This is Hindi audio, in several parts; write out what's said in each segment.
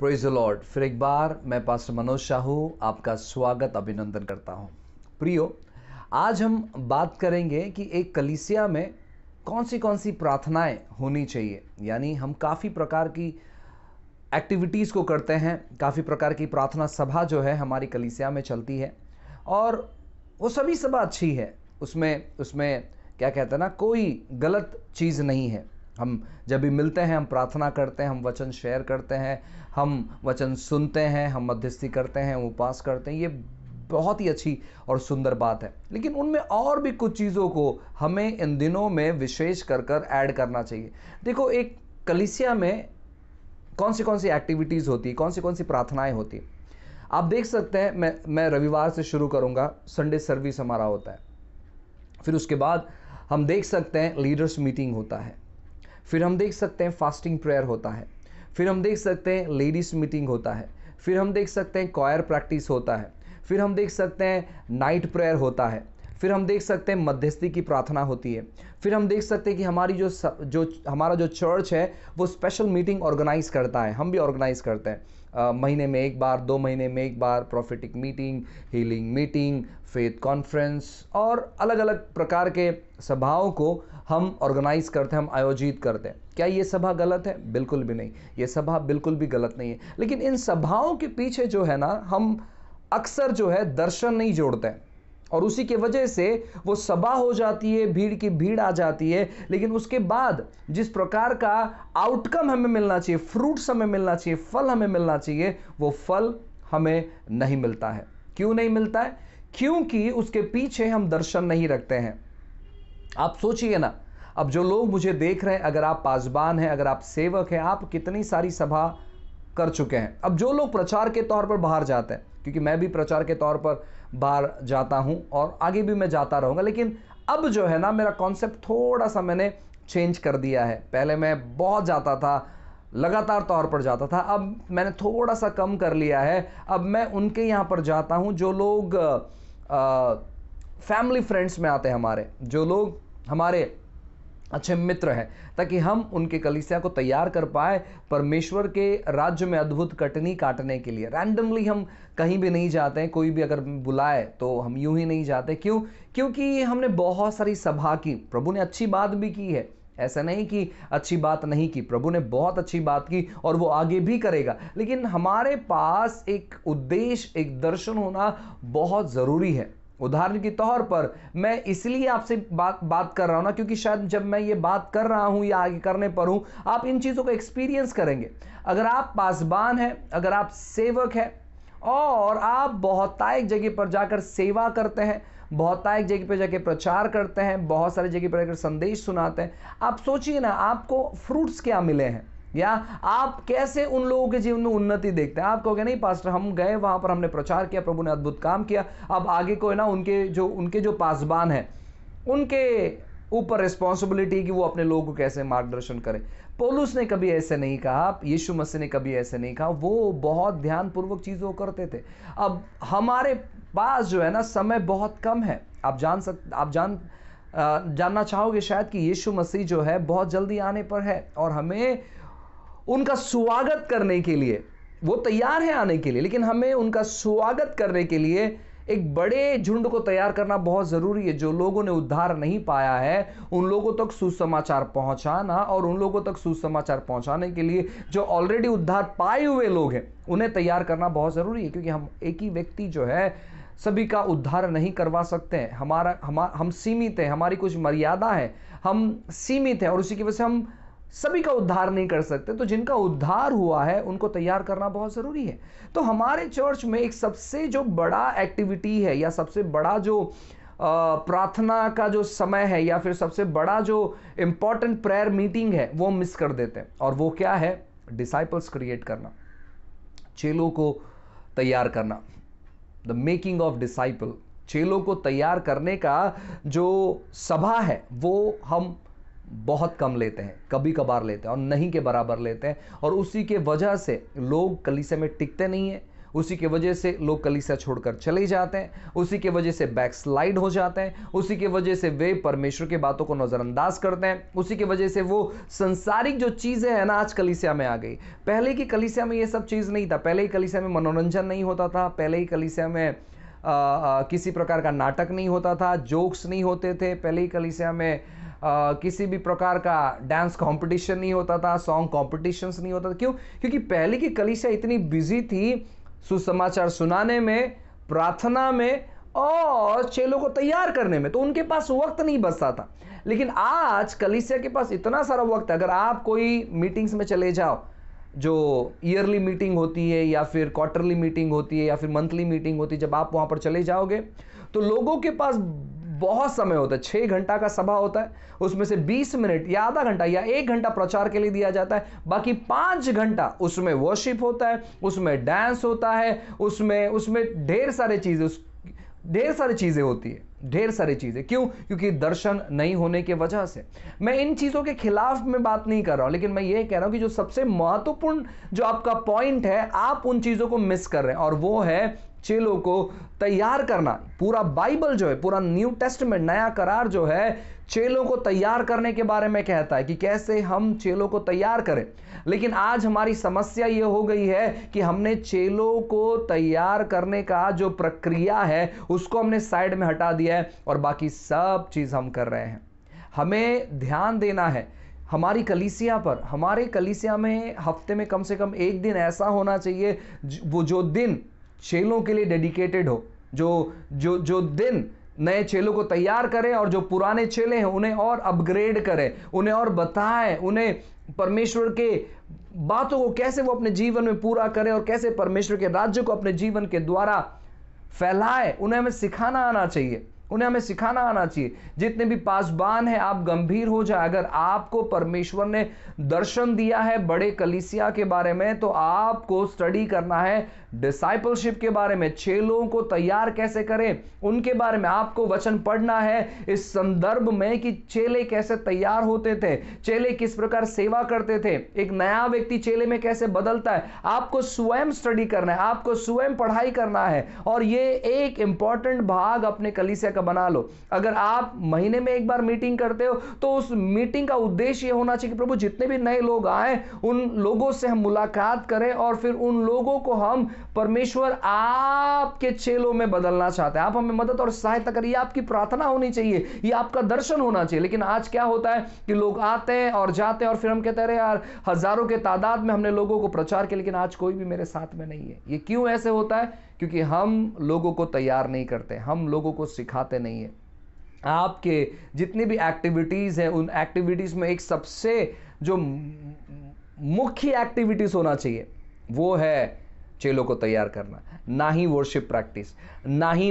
प्रेज लॉर्ड फिर एक बार मैं पास मनोज शाहू आपका स्वागत अभिनंदन करता हूँ प्रियो आज हम बात करेंगे कि एक कलिसिया में कौन सी कौन सी प्रार्थनाएं होनी चाहिए यानी हम काफ़ी प्रकार की एक्टिविटीज़ को करते हैं काफ़ी प्रकार की प्रार्थना सभा जो है हमारी कलिसिया में चलती है और वो सभी सभा अच्छी है उसमें उसमें क्या कहते हैं ना कोई गलत चीज़ नहीं है हम जब भी मिलते हैं हम प्रार्थना करते हैं हम वचन शेयर करते हैं हम वचन सुनते हैं हम मध्यस्थी करते हैं हम उपास करते हैं ये बहुत ही अच्छी और सुंदर बात है लेकिन उनमें और भी कुछ चीज़ों को हमें इन दिनों में विशेष कर कर ऐड करना चाहिए देखो एक कलिसिया में कौन सी कौन सी एक्टिविटीज़ होती कौन सी कौन सी प्रार्थनाएं होती आप देख सकते हैं मैं मैं रविवार से शुरू करूँगा संडे सर्विस हमारा होता है फिर उसके बाद हम देख सकते हैं लीडर्स मीटिंग होता है फिर हम देख सकते हैं फास्टिंग प्रेयर होता है फिर हम देख सकते हैं लेडीज़ मीटिंग होता है फिर हम देख सकते हैं कॉयर प्रैक्टिस होता है फिर हम देख सकते हैं नाइट प्रेयर होता है फिर हम देख सकते हैं मध्यस्थी की प्रार्थना होती है फिर हम देख सकते हैं कि हमारी जो जो हमारा जो चर्च है वो स्पेशल मीटिंग ऑर्गेनाइज करता है हम भी ऑर्गेनाइज करते हैं महीने में एक बार दो महीने में एक बार prophetic meeting healing meeting faith conference और अलग अलग प्रकार के सभाओं को हम ऑर्गेनाइज करते हैं हम आयोजित करते हैं क्या ये सभा गलत है बिल्कुल भी नहीं ये सभा बिल्कुल भी गलत नहीं है लेकिन इन सभाओं के पीछे जो है ना हम अक्सर जो है दर्शन नहीं जोड़ते हैं और उसी के वजह से वो सभा हो जाती है भीड़ की भीड़ आ जाती है लेकिन उसके बाद जिस प्रकार का आउटकम हमें मिलना चाहिए फ्रूट्स हमें मिलना चाहिए फल हमें मिलना चाहिए वो फल हमें नहीं मिलता है क्यों नहीं मिलता है क्योंकि उसके पीछे हम दर्शन नहीं रखते हैं आप सोचिए ना अब जो लोग मुझे देख रहे हैं अगर आप पासबान हैं अगर आप सेवक हैं आप कितनी सारी सभा कर चुके हैं अब जो लोग प्रचार के तौर पर बाहर जाते हैं क्योंकि मैं भी प्रचार के तौर पर बाहर जाता हूँ और आगे भी मैं जाता रहूँगा लेकिन अब जो है ना मेरा कॉन्सेप्ट थोड़ा सा मैंने चेंज कर दिया है पहले मैं बहुत जाता था लगातार तौर पर जाता था अब मैंने थोड़ा सा कम कर लिया है अब मैं उनके यहाँ पर जाता हूँ जो लोग फैमिली फ्रेंड्स में आते हैं हमारे जो लोग हमारे अच्छे मित्र हैं ताकि हम उनके कलिसिया को तैयार कर पाए परमेश्वर के राज्य में अद्भुत कटनी काटने के लिए रैंडमली हम कहीं भी नहीं जाते हैं कोई भी अगर बुलाए तो हम यूं ही नहीं जाते क्यों क्योंकि हमने बहुत सारी सभा की प्रभु ने अच्छी बात भी की है ऐसा नहीं कि अच्छी बात नहीं की प्रभु ने बहुत अच्छी बात की और वो आगे भी करेगा लेकिन हमारे पास एक उद्देश्य एक दर्शन होना बहुत ज़रूरी है उदाहरण के तौर पर मैं इसलिए आपसे बात बात कर रहा हूं ना क्योंकि शायद जब मैं ये बात कर रहा हूँ या आगे करने पर हूँ आप इन चीज़ों को एक्सपीरियंस करेंगे अगर आप पासबान हैं अगर आप सेवक हैं और आप बहुतायक जगह पर जाकर सेवा करते हैं बहुतायक जगह पर जाकर प्रचार करते हैं बहुत सारी जगह पर जाकर संदेश सुनाते हैं आप सोचिए ना आपको फ्रूट्स क्या मिले हैं या आप कैसे उन लोगों के जीवन में उन्नति देखते हैं आप कहोगे नहीं पास्टर हम गए वहां पर हमने प्रचार किया प्रभु ने अद्भुत काम किया अब आगे को है ना उनके जो उनके जो पासबान है उनके ऊपर रिस्पॉन्सिबिलिटी कि वो अपने लोगों को कैसे मार्गदर्शन करें पोलूस ने कभी ऐसे नहीं कहा यीशु मसीह ने कभी ऐसे नहीं कहा वो बहुत ध्यानपूर्वक चीज़ों करते थे अब हमारे पास जो है ना समय बहुत कम है आप जान सक आप जान जानना चाहोगे शायद कि यीशु मसीह जो है बहुत जल्दी आने पर है और हमें उनका स्वागत करने के लिए वो तैयार है आने के लिए लेकिन हमें उनका स्वागत करने के लिए एक बड़े झुंड को तैयार करना बहुत ज़रूरी है जो लोगों ने उद्धार नहीं पाया है उन लोगों तक सुसमाचार पहुंचाना और उन लोगों तक सुसमाचार पहुंचाने के लिए जो ऑलरेडी उद्धार पाए हुए लोग हैं उन्हें तैयार करना बहुत ज़रूरी है क्योंकि हम एक ही व्यक्ति जो है सभी का उद्धार नहीं करवा सकते हैं हमारा हम हम सीमित हैं हमारी कुछ मर्यादा है हम सीमित हैं और उसी की वजह से हम सभी का उद्धार नहीं कर सकते तो जिनका उद्धार हुआ है उनको तैयार करना बहुत ज़रूरी है तो हमारे चर्च में एक सबसे जो बड़ा एक्टिविटी है या सबसे बड़ा जो प्रार्थना का जो समय है या फिर सबसे बड़ा जो इंपॉर्टेंट प्रेयर मीटिंग है वो मिस कर देते हैं और वो क्या है डिसाइपल्स क्रिएट करना चेलों को तैयार करना द मेकिंग ऑफ डिसाइपल चेलों को तैयार करने का जो सभा है वो हम बहुत कम लेते हैं कभी कभार लेते हैं और नहीं के बराबर लेते हैं और उसी के वजह से लोग कलीसे में टिकते नहीं हैं उसी के वजह से लोग कलीसा छोड़कर चले जाते हैं उसी के वजह से बैकस्लाइड हो जाते हैं उसी के वजह से वे परमेश्वर की बातों को नज़रअंदाज करते हैं उसी के वजह से वो संसारिक जो चीज़ें हैं ना आज कलीसिया में आ गई पहले की कलीसिया में ये सब चीज़ नहीं था पहले ही कलीसिया में मनोरंजन नहीं होता था पहले ही कलीसिया में आ, आ, किसी प्रकार का नाटक नहीं होता था जोक्स नहीं होते थे पहले ही कलीसिया में किसी भी प्रकार का डांस कंपटीशन नहीं होता था सॉन्ग कॉम्पिटिशन्स नहीं होता था क्यों क्योंकि पहले की कलिशा इतनी बिजी थी सुसमाचार सुनाने में प्रार्थना में और चेलों को तैयार करने में तो उनके पास वक्त नहीं बचता था लेकिन आज कलिसिया के पास इतना सारा वक्त है अगर आप कोई मीटिंग्स में चले जाओ जो ईयरली मीटिंग होती है या फिर क्वार्टरली मीटिंग होती है या फिर मंथली मीटिंग होती है जब आप वहाँ पर चले जाओगे तो लोगों के पास बहुत समय होता है छह घंटा का सभा होता है उसमें से बीस मिनट या आधा घंटा या एक घंटा प्रचार के लिए दिया जाता है बाकी पांच घंटा उसमें वर्शिप होता है उसमें डांस होता है उसमें उसमें ढेर सारे चीज़ें ढेर सारी चीज़ें होती है ढेर सारी चीज़ें क्यों क्योंकि दर्शन नहीं होने की वजह से मैं इन चीज़ों के खिलाफ में बात नहीं कर रहा हूं लेकिन मैं ये कह रहा हूं कि जो सबसे महत्वपूर्ण जो आपका पॉइंट है आप उन चीज़ों को मिस कर रहे हैं और वो है चेलों को तैयार करना पूरा बाइबल जो है पूरा न्यू टेस्टमेंट नया करार जो है चेलों को तैयार करने के बारे में कहता है कि कैसे हम चेलों को तैयार करें लेकिन आज हमारी समस्या ये हो गई है कि हमने चेलों को तैयार करने का जो प्रक्रिया है उसको हमने साइड में हटा दिया है और बाकी सब चीज़ हम कर रहे हैं हमें ध्यान देना है हमारी कलीसिया पर हमारे कलीसिया में हफ्ते में कम से कम एक दिन ऐसा होना चाहिए वो जो दिन चेलों के लिए डेडिकेटेड हो जो जो जो दिन नए चेलों को तैयार करें और जो पुराने चेले हैं उन्हें और अपग्रेड करें उन्हें और बताएं उन्हें परमेश्वर के बातों को कैसे वो अपने जीवन में पूरा करें और कैसे परमेश्वर के राज्य को अपने जीवन के द्वारा फैलाए उन्हें हमें सिखाना आना चाहिए उन्हें हमें सिखाना आना चाहिए जितने भी पासबान हैं आप गंभीर हो जाए अगर आपको परमेश्वर ने दर्शन दिया है बड़े कलिसिया के बारे में तो आपको स्टडी करना है डिसाइपलशिप के बारे में छह लोगों को तैयार कैसे करें उनके बारे में आपको वचन पढ़ना है इस संदर्भ में कि चेले कैसे तैयार होते थे चेले किस प्रकार सेवा करते थे एक नया व्यक्ति चेले में कैसे बदलता है आपको स्वयं स्टडी करना है आपको स्वयं पढ़ाई करना है और ये एक इंपॉर्टेंट भाग अपने कलिसिया का बना लो अगर आप महीने में एक बार मीटिंग करते हो तो उस मीटिंग का उद्देश्य ये होना चाहिए कि प्रभु जितने भी नए लोग आए उन लोगों से हम मुलाकात करें और फिर उन लोगों को हम परमेश्वर आपके चेलों में बदलना चाहते हैं आप हमें मदद और सहायता करिए आपकी प्रार्थना होनी चाहिए ये आपका दर्शन होना चाहिए लेकिन आज क्या होता है कि लोग आते हैं और जाते हैं और फिर हम कहते रहे यार हजारों के तादाद में हमने लोगों को प्रचार किया लेकिन आज कोई भी मेरे साथ में नहीं है ये क्यों ऐसे होता है क्योंकि हम लोगों को तैयार नहीं करते हम लोगों को सिखाते पाते नहीं है आपके जितनी भी एक्टिविटीज़ हैं उन एक्टिविटीज़ में एक सबसे जो मुख्य एक्टिविटीज़ होना चाहिए वो है चेलों को तैयार करना ना ही वर्शिप प्रैक्टिस ना ही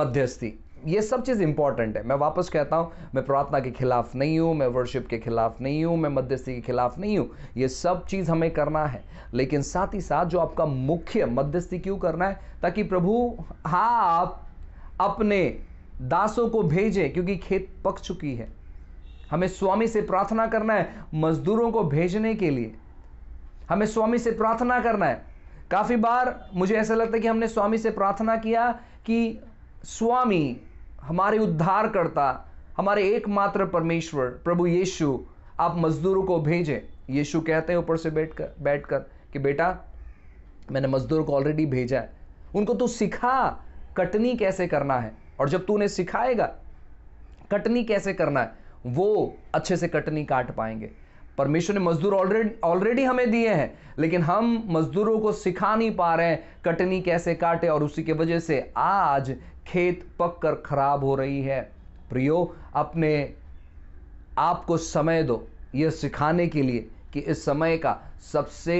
मध्यस्थी ये सब चीज़ इंपॉर्टेंट है मैं वापस कहता हूँ मैं प्रार्थना के खिलाफ नहीं हूँ मैं वर्शिप के खिलाफ नहीं हूँ मैं मध्यस्थी के खिलाफ नहीं हूँ ये सब चीज़ हमें करना है लेकिन साथ ही साथ जो आपका मुख्य मध्यस्थी क्यों करना है ताकि प्रभु आप अपने दासों को भेजे क्योंकि खेत पक चुकी है हमें स्वामी से प्रार्थना करना है मजदूरों को भेजने के लिए हमें स्वामी से प्रार्थना करना है काफ़ी बार मुझे ऐसा लगता है कि हमने स्वामी से प्रार्थना किया कि स्वामी हमारे उद्धारकर्ता हमारे एकमात्र परमेश्वर प्रभु यीशु आप मजदूरों को भेजें यीशु कहते हैं ऊपर से बैठ कर बैठ कर कि बेटा मैंने मजदूर को ऑलरेडी भेजा है उनको तो सिखा कटनी कैसे करना है और जब तू उन्हें सिखाएगा कटनी कैसे करना है वो अच्छे से कटनी काट पाएंगे परमेश्वर ने मजदूर ऑलरेडी ऑलरेडी हमें दिए हैं लेकिन हम मजदूरों को सिखा नहीं पा रहे हैं कटनी कैसे काटे और उसी के वजह से आज खेत पक कर खराब हो रही है प्रियो अपने आप को समय दो यह सिखाने के लिए कि इस समय का सबसे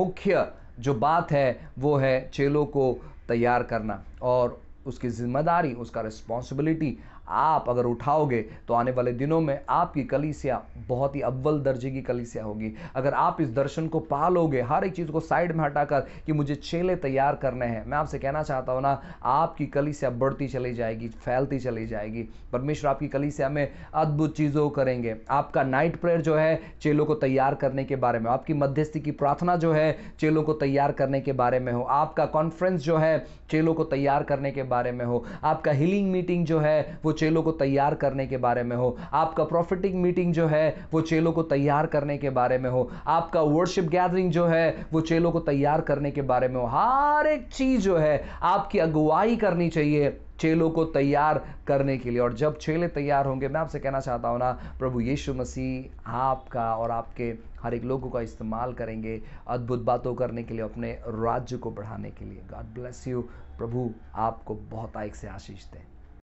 मुख्य जो बात है वो है चेलों को तैयार करना और उसकी जिम्मेदारी उसका रिस्पॉन्सिबिलिटी आप अगर उठाओगे तो आने वाले दिनों में आपकी कलीसिया बहुत ही अव्वल दर्जे की कलीसिया होगी अगर आप इस दर्शन को पालोगे हर एक चीज़ को साइड में हटाकर कि मुझे चेले तैयार करने हैं मैं आपसे कहना चाहता हूँ ना आपकी कलीसिया बढ़ती चली जाएगी फैलती चली जाएगी परमेश्वर आपकी कलीसिया में अद्भुत चीज़ों करेंगे आपका नाइट प्रेयर जो है चेलों को तैयार करने के बारे में आपकी मध्यस्थी की प्रार्थना जो है चेलों को तैयार करने के बारे में हो आपका कॉन्फ्रेंस जो है चेलों को तैयार करने के बारे में हो आपका हीलिंग मीटिंग जो है वो चेलों को तैयार करने के बारे में हो आपका प्रॉफिटिंग मीटिंग जो है वो चेलों को तैयार करने के बारे में हो आपका वर्शिप गैदरिंग जो है वो चेलों को तैयार करने के बारे में हो हर एक चीज जो है आपकी अगुवाई करनी चाहिए चेलों को तैयार करने के लिए और जब चेले तैयार होंगे मैं आपसे कहना चाहता हूँ ना प्रभु यीशु मसीह आपका और आपके हर एक लोगों का इस्तेमाल करेंगे अद्भुत बातों करने के लिए अपने राज्य को बढ़ाने के लिए गॉड ब्लेस यू प्रभु आपको बहुत आयक से आशीष दें